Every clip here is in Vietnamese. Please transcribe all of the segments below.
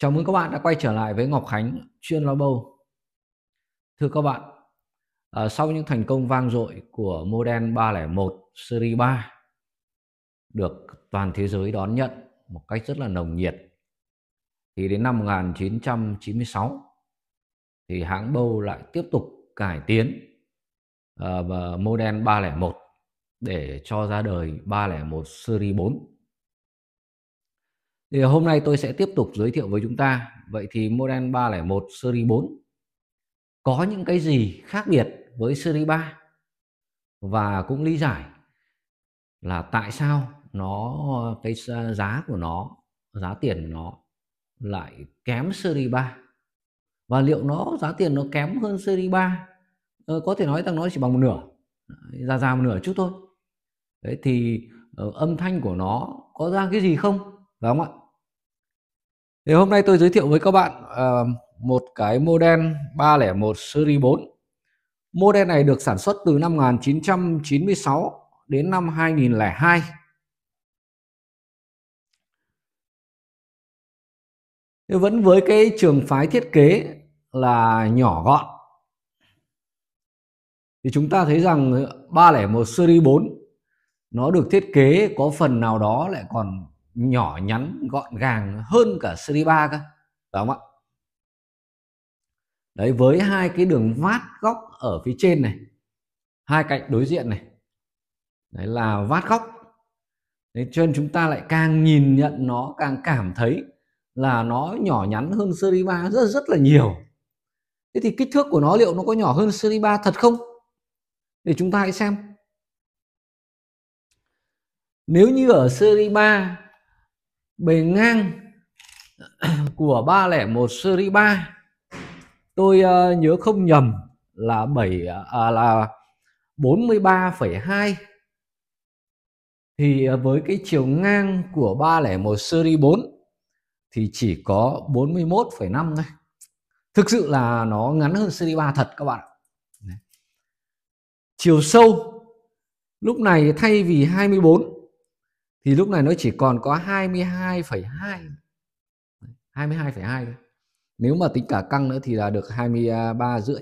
Chào mừng các bạn đã quay trở lại với Ngọc Khánh chuyên lo bâu. Thưa các bạn, ờ, sau những thành công vang dội của Model 301 Series 3 được toàn thế giới đón nhận một cách rất là nồng nhiệt thì đến năm 1996 thì hãng bâu lại tiếp tục cải tiến ờ, và Model 301 để cho ra đời 301 Series 4 thì hôm nay tôi sẽ tiếp tục giới thiệu với chúng ta vậy thì model 301 series 4 có những cái gì khác biệt với series 3 và cũng lý giải là tại sao nó cái giá của nó giá tiền của nó lại kém series 3 và liệu nó giá tiền nó kém hơn series 3 ờ, có thể nói rằng nó chỉ bằng một nửa ra ra một nửa chút thôi đấy thì ờ, âm thanh của nó có ra cái gì không đúng không ạ thì hôm nay tôi giới thiệu với các bạn uh, một cái model 301 series 4 model này được sản xuất từ năm 1996 đến năm 2002 thì vẫn với cái trường phái thiết kế là nhỏ gọn thì chúng ta thấy rằng 301 series 4 nó được thiết kế có phần nào đó lại còn nhỏ nhắn gọn gàng hơn cả Sri Ba cơ phải không ạ đấy với hai cái đường vát góc ở phía trên này hai cạnh đối diện này đấy là vát góc đấy cho nên chúng ta lại càng nhìn nhận nó càng cảm thấy là nó nhỏ nhắn hơn Sri Ba rất rất là nhiều thế thì kích thước của nó liệu nó có nhỏ hơn Sri Ba thật không Để chúng ta hãy xem nếu như ở Seri ba bề ngang của 301 series 3 tôi uh, nhớ không nhầm là 7 à, là 43,2 thì ờ, với cái chiều ngang của 301 series 4 thì chỉ có 41,5 thôi. Thực sự là nó ngắn hơn series 3 thật các bạn ạ. Chiều sâu lúc này thay vì 24 thì lúc này nó chỉ còn có 22,2 22,2 thôi. Nếu mà tính cả căng nữa thì là được 23 rưỡi.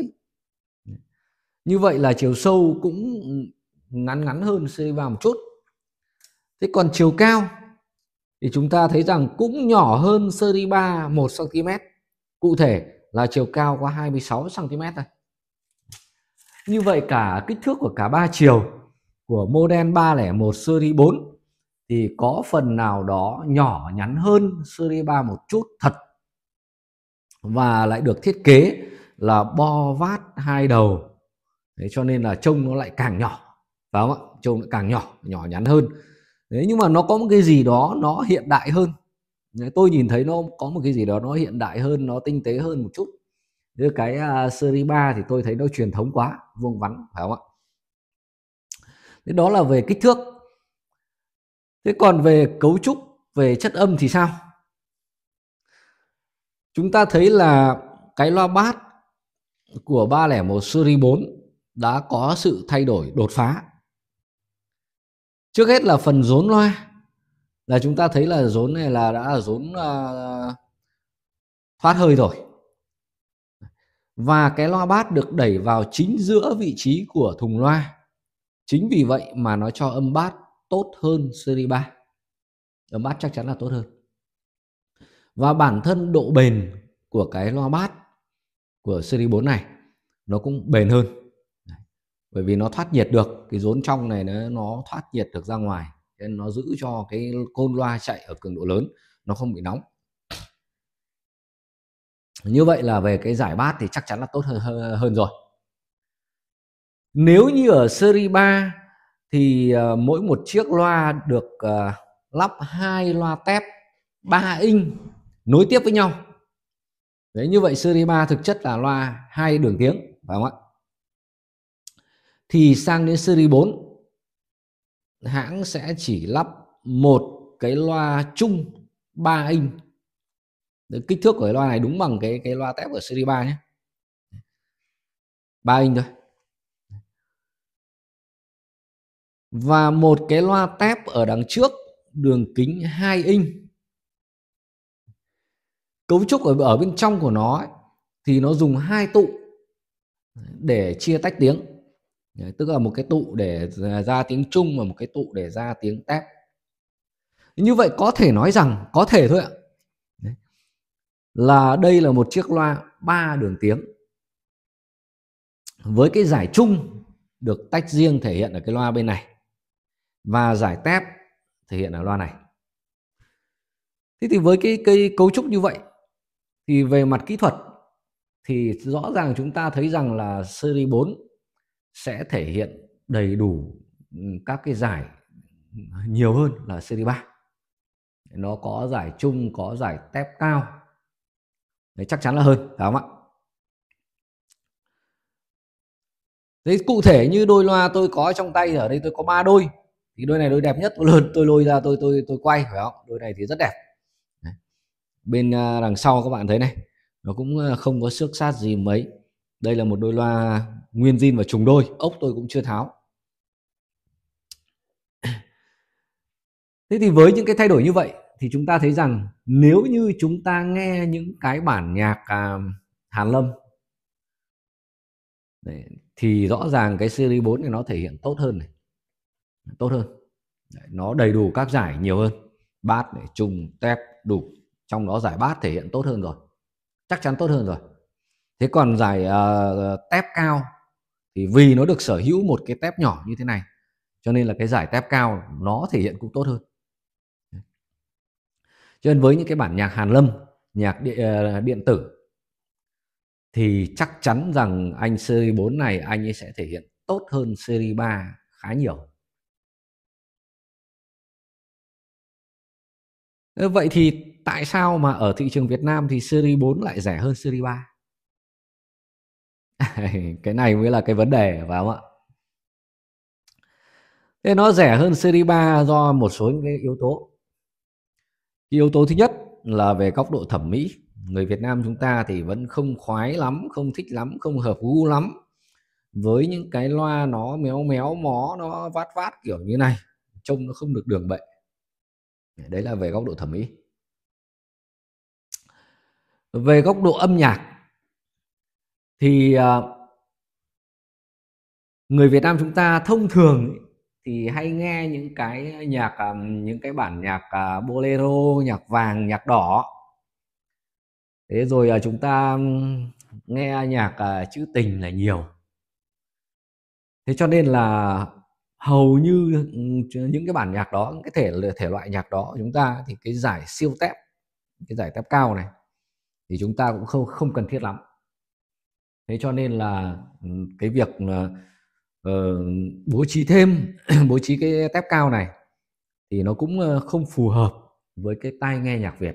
Như vậy là chiều sâu cũng ngắn ngắn hơn C3 một chút. Thế còn chiều cao thì chúng ta thấy rằng cũng nhỏ hơn CD3 1 cm. Cụ thể là chiều cao có 26 cm thôi. Như vậy cả kích thước của cả ba chiều của model 301 series 4 thì có phần nào đó nhỏ nhắn hơn series 3 một chút thật và lại được thiết kế là bo vát hai đầu thế cho nên là trông nó lại càng nhỏ phải không ạ trông lại càng nhỏ nhỏ nhắn hơn thế nhưng mà nó có một cái gì đó nó hiện đại hơn tôi nhìn thấy nó có một cái gì đó nó hiện đại hơn nó tinh tế hơn một chút như cái uh, à, series 3 thì tôi thấy nó truyền thống quá vuông vắn phải không ạ thế đó là về kích thước thế còn về cấu trúc về chất âm thì sao chúng ta thấy là cái loa bát của 301 series 4 đã có sự thay đổi đột phá trước hết là phần rốn loa là chúng ta thấy là rốn này là đã rốn uh, thoát hơi rồi và cái loa bát được đẩy vào chính giữa vị trí của thùng loa chính vì vậy mà nó cho âm bát tốt hơn series 3 ở bát chắc chắn là tốt hơn và bản thân độ bền của cái loa bát của series 4 này nó cũng bền hơn bởi vì nó thoát nhiệt được cái rốn trong này nó, nó thoát nhiệt được ra ngoài nên nó giữ cho cái côn loa chạy ở cường độ lớn nó không bị nóng như vậy là về cái giải bát thì chắc chắn là tốt hơn hơn rồi nếu như ở series 3 thì uh, mỗi một chiếc loa được uh, lắp hai loa tép 3 inch nối tiếp với nhau đấy như vậy series 3 thực chất là loa hai đường tiếng phải không ạ thì sang đến series 4 hãng sẽ chỉ lắp một cái loa chung 3 inch Đấy, kích thước của cái loa này đúng bằng cái cái loa tép của series 3 nhé 3 inch thôi và một cái loa tép ở đằng trước đường kính 2 inch cấu trúc ở ở bên trong của nó ấy, thì nó dùng hai tụ để chia tách tiếng Đấy, tức là một cái tụ để ra tiếng trung và một cái tụ để ra tiếng tép như vậy có thể nói rằng có thể thôi ạ Đấy. là đây là một chiếc loa ba đường tiếng với cái giải trung được tách riêng thể hiện ở cái loa bên này và giải tép thể hiện ở loa này thế thì với cái cây cấu trúc như vậy thì về mặt kỹ thuật thì rõ ràng chúng ta thấy rằng là series 4 sẽ thể hiện đầy đủ ừ, các cái giải nhiều hơn là series 3 nó có giải chung có giải tép cao đấy chắc chắn là hơn phải không ạ Thế cụ thể như đôi loa tôi có trong tay ở đây tôi có ba đôi thì đôi này đôi đẹp nhất tôi lôi, tôi lôi ra tôi tôi tôi quay phải không đôi này thì rất đẹp bên à, đằng sau các bạn thấy này nó cũng à, không có xước sát gì mấy đây là một đôi loa nguyên zin và trùng đôi ốc tôi cũng chưa tháo thế thì với những cái thay đổi như vậy thì chúng ta thấy rằng nếu như chúng ta nghe những cái bản nhạc à, Hàn Lâm thì rõ ràng cái series 4 này nó thể hiện tốt hơn này tốt hơn Đấy, nó đầy đủ các giải nhiều hơn bát để chung tép đủ trong đó giải bát thể hiện tốt hơn rồi chắc chắn tốt hơn rồi thế còn giải uh, tép cao thì vì nó được sở hữu một cái tép nhỏ như thế này cho nên là cái giải tép cao nó thể hiện cũng tốt hơn cho nên với những cái bản nhạc hàn lâm nhạc địa, ờ, điện tử thì chắc chắn rằng anh series 4 này anh ấy sẽ thể hiện tốt hơn series 3 khá nhiều Vậy thì tại sao mà ở thị trường Việt Nam thì series 4 lại rẻ hơn series 3? cái này mới là cái vấn đề phải không ạ? Thế nó rẻ hơn series 3 do một số những cái yếu tố. Cái yếu tố thứ nhất là về góc độ thẩm mỹ. Người Việt Nam chúng ta thì vẫn không khoái lắm, không thích lắm, không hợp gu lắm với những cái loa nó méo méo mó nó vát vát kiểu như này trông nó không được đường bệnh đấy là về góc độ thẩm mỹ về góc độ âm nhạc thì à, người Việt Nam chúng ta thông thường thì hay nghe những cái nhạc à, những cái bản nhạc à, bolero nhạc vàng nhạc đỏ thế rồi chúng ta nghe nhạc trữ tình là nhiều thế cho nên là hầu như ừ, những cái bản nhạc đó những cái thể thể loại nhạc đó chúng ta thì cái giải siêu tép cái giải tép cao này thì chúng ta cũng không không cần thiết lắm thế cho nên là ừ, cái việc là uh, ờ, bố trí thêm bố trí cái tép cao này thì nó cũng ờ, không phù hợp với cái tai nghe nhạc Việt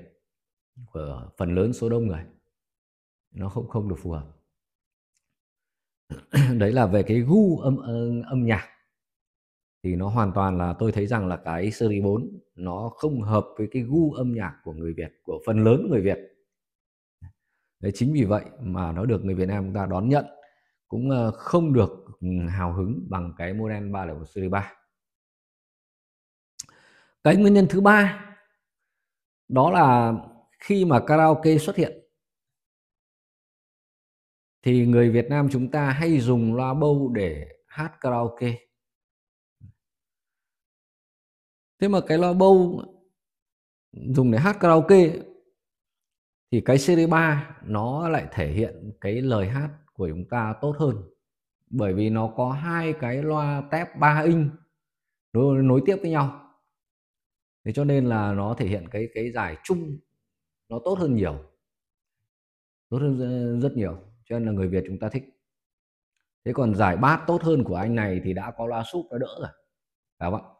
của phần lớn số đông người nó không không được phù hợp đấy là về cái gu âm âm nhạc thì nó hoàn toàn là tôi thấy rằng là cái series 4 nó không hợp với cái gu âm nhạc của người Việt của phần lớn người Việt đấy chính vì vậy mà nó được người Việt Nam chúng ta đón nhận cũng ờ, không được ừ, hào hứng bằng cái model 301 series 3 cái nguyên nhân thứ ba đó là khi mà karaoke xuất hiện thì người Việt Nam chúng ta hay dùng loa bâu để hát karaoke thế mà cái loa bâu dùng để hát karaoke thì cái CD3 nó lại thể hiện cái lời hát của chúng ta tốt hơn bởi vì nó có hai cái loa tép 3 inch nối, nối tiếp với nhau thế cho nên là nó thể hiện cái cái giải chung nó tốt hơn nhiều tốt hơn rất nhiều cho nên là người Việt chúng ta thích thế còn giải bát tốt hơn của anh này thì đã có loa súp nó đỡ rồi các bạn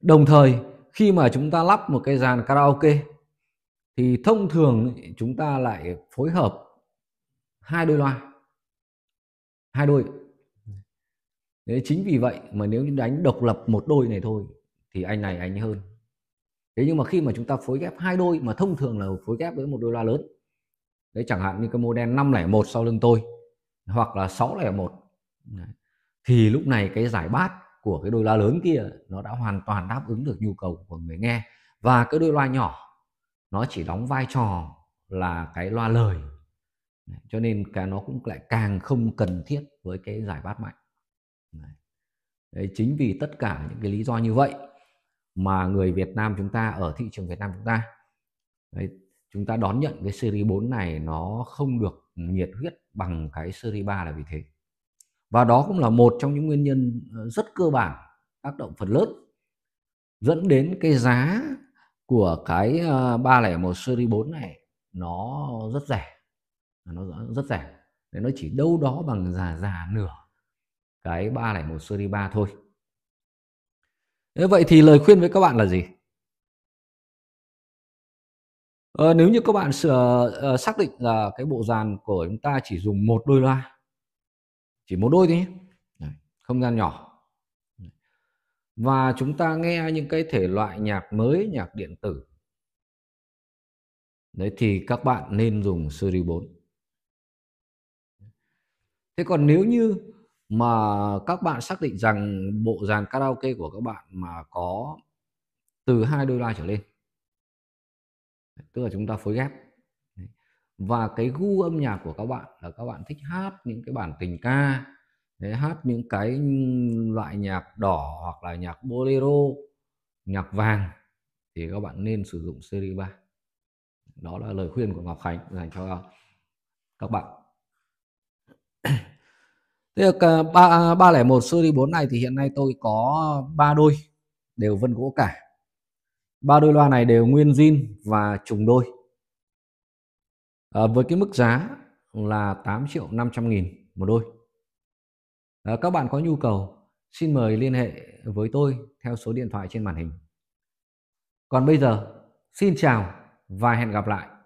đồng thời khi mà chúng ta lắp một cái dàn karaoke thì thông thường chúng ta lại phối hợp hai đôi loa hai đôi Thế chính vì vậy mà nếu như đánh độc lập một đôi này thôi thì anh này anh hơn thế nhưng mà khi mà chúng ta phối ghép hai đôi mà thông thường là phối ghép với một đôi loa lớn đấy chẳng hạn như cái model 501 sau lưng tôi hoặc là 601 thì lúc này cái giải bát của cái đôi loa lớn kia nó đã hoàn toàn đáp ứng được nhu cầu của người nghe và cái đôi loa nhỏ nó chỉ đóng vai trò là cái loa lời cho nên cái nó cũng lại càng không cần thiết với cái giải bát mạnh Đấy, chính vì tất cả những cái lý do như vậy mà người Việt Nam chúng ta ở thị trường Việt Nam chúng ta đấy, chúng ta đón nhận cái series 4 này nó không được nhiệt huyết bằng cái series 3 là vì thế và đó cũng là một trong những nguyên nhân ờ, rất cơ bản tác động phần lớn dẫn đến cái giá của cái 301 ờ, series 4 này nó rất rẻ nó rất rẻ nên nó chỉ đâu đó bằng già già nửa cái 301 series 3 thôi Thế vậy thì lời khuyên với các bạn là gì? Ờ, nếu như các bạn ờ, xác định là cái bộ dàn của chúng ta chỉ dùng một đôi loa chỉ một đôi thôi nhé Đấy, không gian nhỏ và chúng ta nghe những cái thể loại nhạc mới nhạc điện tử đấy thì các bạn nên dùng Siri 4 thế còn nếu như mà các bạn xác định rằng bộ dàn karaoke của các bạn mà có từ hai đôi loa trở lên tức là chúng ta phối ghép và cái gu âm nhạc của các bạn là các bạn thích hát những cái bản tình ca đấy, hát những cái loại nhạc đỏ hoặc là nhạc bolero nhạc vàng thì các bạn nên sử dụng series 3 đó là lời khuyên của Ngọc Khánh dành cho các bạn Thế là 3, 301 series 4 này thì hiện nay tôi có ba đôi đều vân gỗ cả ba đôi loa này đều nguyên zin và trùng đôi à, với cái mức giá là 8 triệu 500 nghìn một đôi à, các bạn có nhu cầu xin mời liên hệ với tôi theo số điện thoại trên màn hình còn bây giờ xin chào và hẹn gặp lại